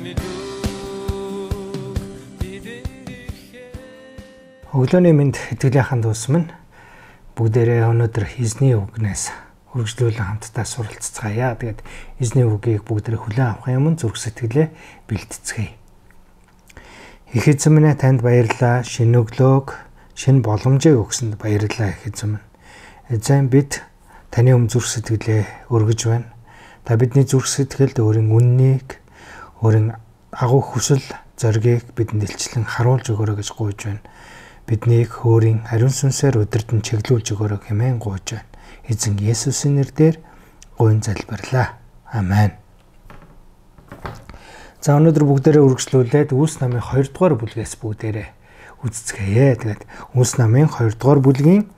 Өглөөний мэнд итгэлийн дүүс минь бүгдээрээ өнөөдөр эзний үгнээс үргэлжлүүлэн хамтдаа суралццгаая. Тэгээд эзний үгийг бүгдээрээ хүлээн авах юм зүрх сэтгэлээ бэлтцгээе. Их эзэн минь танд баярлалаа. Шинэ өглөөг, шинэ боломжийг өгсөнд баярлалаа их эзэн минь. Эзэн бид таны өмнө зүрх сэтгэлээ өргөж байна. Та бидний зүрх сэтгэлд өөрийн үннийг өөрийн агуу хүсэл зоригийг бидэнд илчлэн харуулж өгөөрэй гэж гуйж байна. Биднийг өөрийн ариун сүнсээр өдөрдөн чиглүүлж өгөөрэй хэмээн гуйж байна. Эзэн Есүсийн нэрээр гуйн залбирлаа. Амен. За өнөөдөр бүгдээрээ үргэлжлүүлээд Үс намын 2 дугаар бүлгээс бүгдээрээ үздцгээе. Тэгээд Үс намын 2 дугаар бүлгийн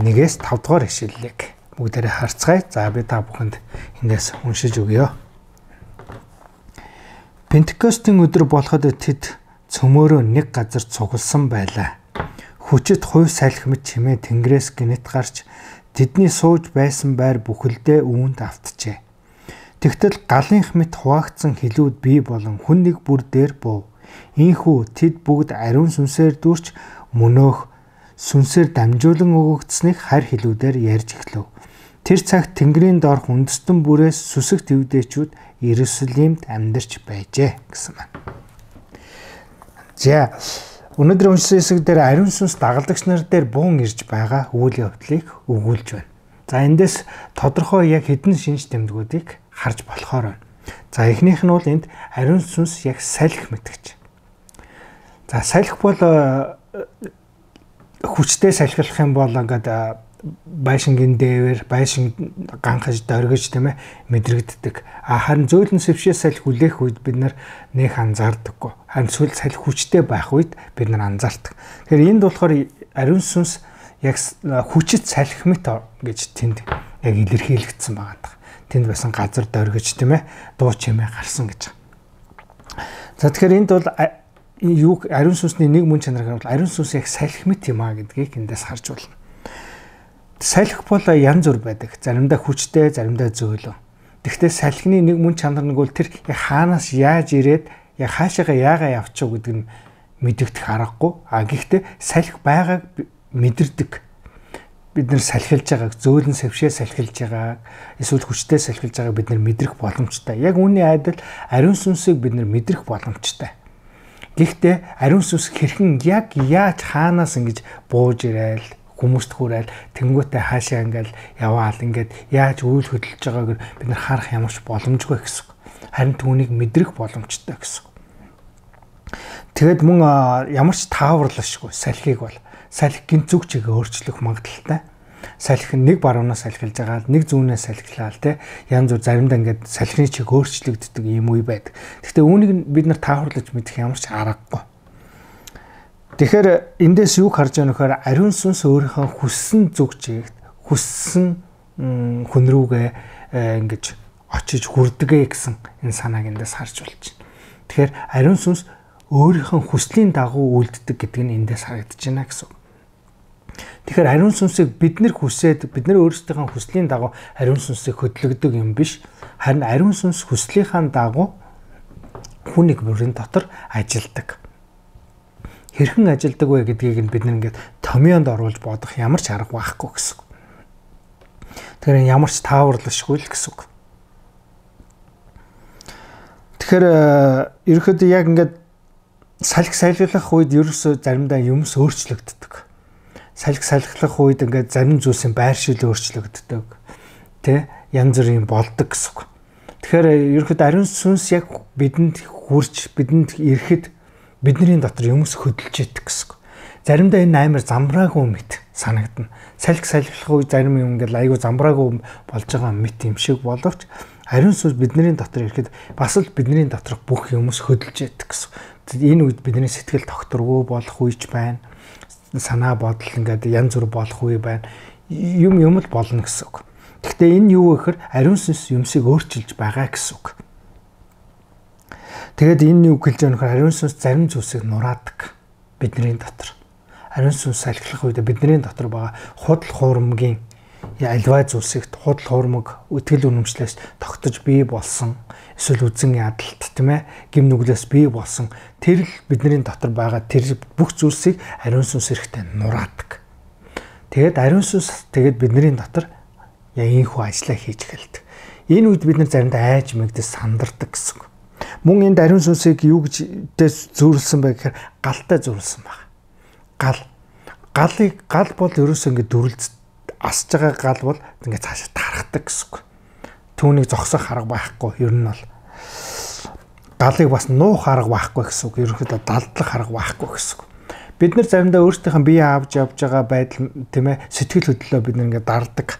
1-ээс 5 дугаар ишлэлийг бүгдээрээ харцгаая. За би та бүхэнд эндээс уншиж өгье. Пенткостын өдөр болоход тэд цөмөөрөө нэг газар цугласан байлаа. Хүчит хувь салхимт чимээ тэнгэрээс гинэт гарч тэдний сууж байсан байр бүхэлдээ үүнд автжээ. Тэгтэл галынх мэт хуваагдсан хилүүд бий болон хүн нэг бүр дээр буув. Ийхүү тэд бүгд ариун сүнсээр дүрч мөнөөх сүнсээр дамжуулан өгөгдсөнийг хар хилүүдээр ярьж эхлэв. Тэр цагт Тэнгэрийн доорх үндэстэн бүрээс сүсэг төвдөөчүүд Иерусалимд амьдарч байжээ гэсэн байна. За өнөөдөр уншсан хэсэг дээр ариун сүнс дагалдагч нар дээр буун ирж байгаа үйл явдлыг өгүүлж байна. За эндээс тодорхой яг хэдэн шинж тэмдгүүдийг харж болохоор байна. За эхнийх нь бол энд ариун сүнс яг салхи мэтгч. За салхи бол э, хүчтэй салхилах юм бол ингээд э, байшингийн дээвэр байшин ганхаж дөргиж тийм ээ мэдрэгддэг. А харин зөөлөн сэвшээ салхи хүлээх үед бид нар нэх анзаардаггүй. Харин сүл салхи хүчтэй байх үед бид нар анзаардаг. Тэгэхээр энд болохоор ариун сүнс яг хүчит салхимт гэж тэнд яг илэрхийлэгдсэн байгаа. Тэнд байсан газар дөргиж тийм ээ дуу чимээ гарсан гэж. За тэгэхээр энд бол юуг ариун сүнсний нэг мөн чанарыг бол ариун сүнс яг салхимт юм а гэдгийг эндээс харж болно салхи бол янз бүр байдаг. Заримдаа хүчтэй, заримдаа зөөлөн. Тэгвэл салхины нэг мөн чанар нь бол тэр хаанаас яаж ирээд яг хаашаага яагаа явчих гэдэг нь мэдэгдэх аргагүй. А гэхдээ салхи байгааг мэдэрдэг. Бид нар салхилж байгааг зөөлөн сэвшээ салхилж байгааг эсвэл хүчтэй салхилж байгааг бид нар мэдрэх боломжтой. Яг үүний айдал ариун сүнсийг бид нар мэдрэх боломжтой. Гэхдээ ариун сүнс хэрхэн яг яаж хаанаас ингэж бууж ирээл хүмүүст хүрэл тэнгуүтэй хаашаа ингээл яваал ингээд яаж үйл хөдлөж байгааг бид нар харах ямарч боломжгүй гэсэн. Харин түүнийг мэдрэх боломжтой гэсэн. Тэгэд мөн ямар ч тааварлаа шгүй салхийг бол салхи гинт зүг чигээ өөрчлөх магадaltaй салхи нэг баруунаас салхилж байгаа нэг зүүнээс салхилаал те янз бүр заримдаа ингээд салхины чиг өөрчлөгддөг юм үе байдаг. Гэхдээ үүнийг бид нар таахурлаж мэдэх ямар ч аргагүй. Тэгэхээр эндээс юг харж байгаа нөхөр ариун сүнс өөрийнхөө хүссэн зүгжээгт хүссэн хүн рүүгээ э, ингэж очиж хүрдэгэ гэсэн энэ санааг эндээс харж болж байна. Тэгэхээр ариун сүнс өөрийнхөө хүслийн дагуу үйлддэг гэдэг нь эндээс харагдаж байна гэсэн. Тэгэхээр ариун сүнсийг бид нэр хүсээд бид нар өөрсдийнхөө хүслийн дагуу ариун сүнсийг хөдөлгдөг юм биш. Харин ариун сүнс хүслийнхаа дагуу хүнийг бүрийн дотор ажилдаг хэрхэн ажилдаг вэ гэдгийг нь бид нэгээд томьёонд оруулж бодох ямар ч арга байхгүй гэсэн. Тэгэхээр ямар ч тааварлашгүй л гэсэн. Тэгэхээр э, ерөөхдөө яг ингээд салхи сайлуулах үед ерөөсөө заримдаа юмс өөрчлөгддөг. Салхи салхилах үед ингээд зарим зүйлсийн байршил өөрчлөгддөг. Тэ янз бүрийн болдог гэсэн. Тэгэхээр э, ерөөхдөө ариун сүнс яг бидэнд хүрч бидэнд ирэхэд бидний дотор юмс хөдөлж идэх гэсэн. Заримдаа энэ амар замбраагүй мэт санагдна. Салхи салхилах үе зарим юм ингээл айгүй замбраагүй болж байгаа мэт юм шиг боловч ариун сүнс бидний дотор ирэхэд бас л бидний доторх бүх юмс хөдөлж идэх гэсэн. Энэ үед бидний сэтгэл тогтворгүй болох үеч байна. Санаа бодол ингээд янз бүр болох үе байна. Юм юм л болно гэсэн үг. Гэхдээ энэ юу гэхээр ариун сүнс юмсыг өөрчилж байгаа гэсэн үг. Тэгээд энэ үг хэлж байгаа нөхөр ариун сүнс зарим зүйлсийг нураадаг бидний дотор. Ариун сүнс салхилах үед бидний дотор байгаа худал хуурмгийн альваа зүйлсийг худал хуурмаг үтгэл үнэмшлээс тогтож бий болсон эсвэл үзэн ядалт тийм ээ гим нүглээс бий болсон тэр л бидний дотор байгаа тэр бүх зүйлсийг ариун сүнс эрэхтэй нураадаг. Тэгээд ариун сүнс тэгээд бидний дотор яа ийхүү ажиллаа хийж эхэлдэг. Энэ үед бид нар заримдаа айж мэгдэ сандардаг гэсэн. Мөн энэ ариун сүнсийг юу гэж зөвлөсөн бэ гэхээр галтай зөвлөсөн баг. Гал. Галыг гал бол ерөөсөө ингэ дөрүлц асж байгаа гал бол ингэ цаашаа тархдаг гэсэн үг. Түүнийг зогсох арга байхгүй. Ер нь бол галыг бас нуух арга байхгүй гэсэн үг. Ерөөхдөө далдлах арга байхгүй гэсэн үг. Бид нэр заримдаа өөрсдийнхөө бие авч явж байгаа байдал тийм ээ сэтгэл хөдлөлөө бид нэг дардаг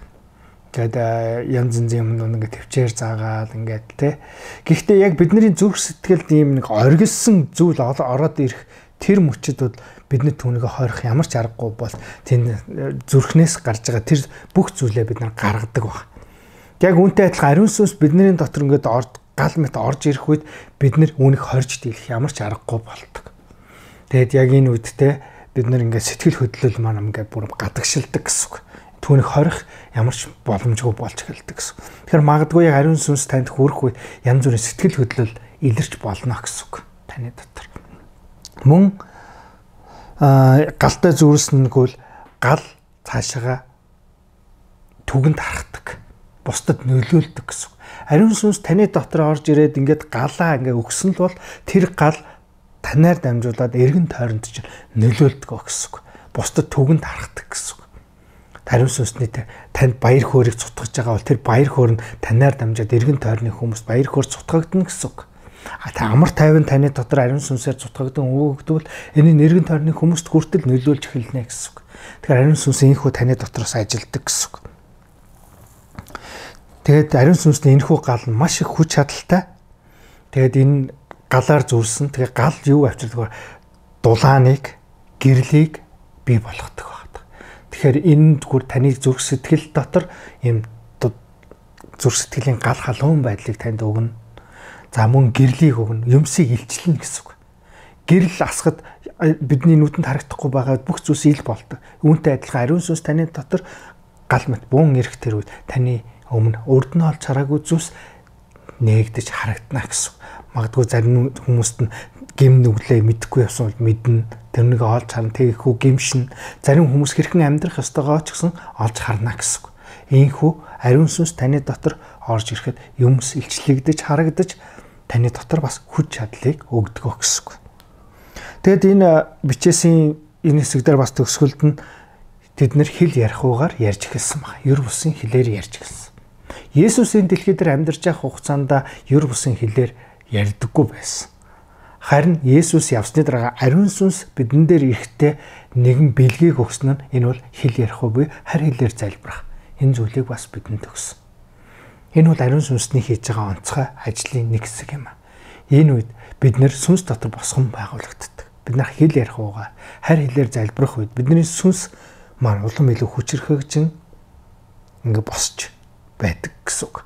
Тэгэд янз янзын юмнууд ингээд төвчээр заагаад ингээд те. Гэхдээ яг бидний зүрх сэтгэлд ийм нэг оргилсан зүйл ороод ирэх тэр мөчид бол бидний түүнийг хойрох ямар ч аргагүй бол тэнд э, зүрхнээс гарч байгаа тэр бүх зүйлээ бид нар гаргадаг баг. Яг үүнтэй адилхан ариун сүнс бидний дотор ингээд орж гал мэт орж ирэх үед бид нар үүнийг хорж дийлэх ямар ч аргагүй болдог. Тэгэд яг энэ үедтэй бид нар ингээд сэтгэл хөдлөл маань ингээд бүр гадагшилдаг гэсэн үг түүнийг хорих ямар ч боломжгүй болж эхэлдэг гэсэн. Тэгэхээр магадгүй яг ариун сүнс танд хүрэх үед янз бүрийн сэтгэл хөдлөл илэрч болно гэсэн үг. Таны дотор. Мөн галтай зүрснэггүй л гал цаашаа түгэнд харахдаг. Бусдад нөлөөлдөг гэсэн. Ариун сүнс таны дотор орж ирээд ингээд галаа ингээ өгсөн л бол тэр гал танаар дамжуулаад эргэн тойронд чинь нөлөөлдөг гэсэн. Бусдад түгэнд харахдаг гэсэн Ариун сүнсний танд баяр хөөргийг цутгаж байгаа бол тэр баяр хөөр нь танаар дамжаад эргэн тойрны хүмүүст баяр хөөр цутгагдана гэсэн үг. А та амар тайван таны дотор ариун сүнсээр цутгагдан өгөгдвөл энэ нэргэн тойрны хүмүүст хүртэл нөлөөлж эхэлнэ гэсэн үг. Тэгэхээр ариун сүнс энхүү таны дотроос ажилддаг гэсэн үг. Тэгээд ариун сүнсний энхүү гал нь маш их хүч чадалтай. Тэгээд энэ галаар зүрсэн. Тэгээд гал юу авчирдаг вэ? Дулааныг, гэрлийг бий болгодог. Тэгэхээр энэ зүгээр таны зүрх сэтгэл дотор юм зүрх сэтгэлийн гал халуун байдлыг танд өгнө. За мөн гэрлийг өгнө. Юмсыг илчлэнэ гэсэн үг. Гэрл асахад э, бидний нүдэнд харагдахгүй байгаа бүх зүйлс ил болдог. Үүнтэй адилхан ариун сүнс таны дотор галмт бүүн эрх тэр үед таны өмнө өрдөн ол чараагүй зүйлс нээгдэж харагдана гэсэн үг магадгүй зарим хүмүүст нь гим нүглээ мэдхгүй явсан бол мэднэ. Тэрнийг олж харна. Тэгэхгүй гимшин. Зарим хүмүүс хэрхэн амьдрах ёстойгоо ч гэсэн олж харна гэсэн үг. Ийхүү ариун сүнс таны дотор орж ирэхэд юмс илчлэгдэж харагдаж таны дотор бас хүч чадлыг өгдөг гэсэн үг. Тэгэд энэ э, бичээсийн энэ хэсэгдэр бас төгсгөлд нь тэд нэр хэл ярихуугаар ярьж эхэлсэн баг. Ер бусын хэлээр ярьж эхэлсэн. Есүс энэ дэлхий дээр амьдарч явах хугацаанд ер бусын хэлээр ярьдаггүй байсан. Харин Есүс явсны дараа ариун сүнс бидэн дээр ирэхдээ нэгэн бэлгийг өгсөн нь энэ бол хэл ярих уу буюу харь хэлээр залбирах. Энэ зүйлийг бас бидэнд өгсөн. Энэ бол ариун сүнсний хийж байгаа онцгой ажлын нэг хэсэг юм а. Энэ үед бид нэр сүнс дотор босгон байгуулагддаг. Бид нар хэл ярих уугаа харь хэлээр залбирах үед бидний сүнс маань улам илүү хүчрэхэгжин ингээ босч байдаг гэсэн үг.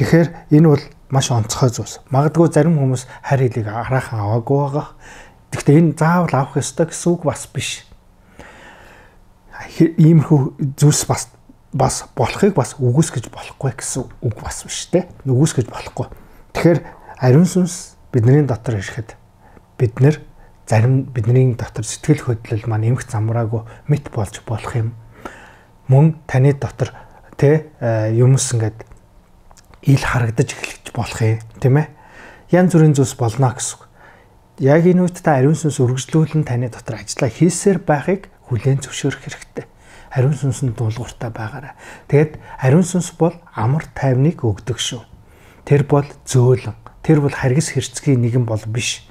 Тэгэхээр энэ бол маш онцгой зүйлс. Магадгүй зарим хүмүүс харь хэлийг хараахан аваагүй байгаа. Гэхдээ энэ заавал авах ёстой гэсэн үг бас биш. Иймэрхүү зүйлс бас бас болохыг бас үгүйс гэж болохгүй гэсэн үг бас биш те. Үгүйс гэж болохгүй. Тэгэхээр ариун сүнс бидний дотор ирэхэд бид нэр зарим бидний дотор сэтгэл хөдлөл маань эмх замраагүй мэт болж болох юм. Мөн таны дотор те э, юмс ингээд ил харагдаж эхлэх авч болох юм тийм ээ. Ян зүрийн зүйлс болно гэсэн. Яг энэ үед та ариун сүнс үргэлжлүүлэн таны дотор ажиллаа хийсээр байхыг хүлээн зөвшөөрөх хэрэгтэй. Ариун сүнс нь дуулууртай байгаарай. Тэгэд ариун сүнс бол амар тайвныг өгдөг шүү. Тэр бол зөөлөн. Тэр бол харгас хэрцгийн нэгэн бол биш.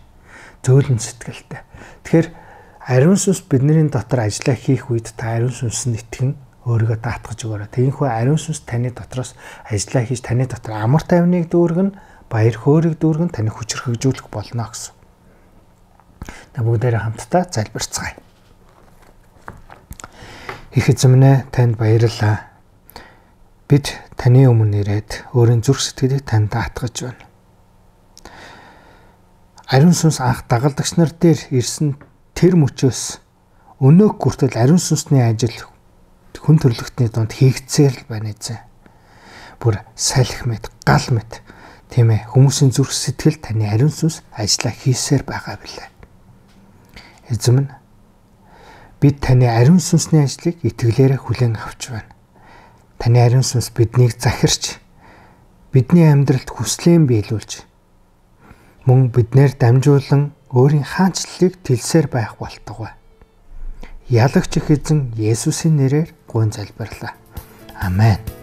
Зөөлөн сэтгэлтэй. Тэгэхээр ариун сүнс бидний дотор ажиллаа хийх үед та ариун сүнс нь итгэн өөрийгөө даатгаж өгөөрэй. Тэгэхүү ариун сүнс таны дотроос ажиллаа хийж таны дотор амар тайвныг дүүргэн, баяр хөөргийг дүүргэн таны хүч хөгжүүлэх болно гэсэн. Та бүгдээрээ хамтдаа залбирцгаая. Их эзэмнэ танд баярлалаа. Бид таны өмнө ирээд өөрийн зүрх сэтгэлийг танд даатгаж байна. Ариун сүнс анх дагалдагч нар дээр ирсэн тэр мөчөөс өнөөх хүртэл ариун сүнсний ажил хүн төрлөختний донд хийгцээр л байна эзэн. Бүр салхи мэт, гал мэт тийм ээ хүмүүсийн зүрх сэтгэл таны ариун сүнс ажилла хийсээр байгаа билээ. Эзэм нь бид таны ариун сүнсний ажлыг итгэлээрээ хүлээн авч байна. Таны ариун сүнс биднийг захирч бидний амьдралд хүслэн биелүүлж мөн биднээр дамжуулан өөрийн хаанчлалыг тэлсээр байх болтугай ялагч их эзэн Есүсийн нэрээр гуйн залбирлаа. Амен.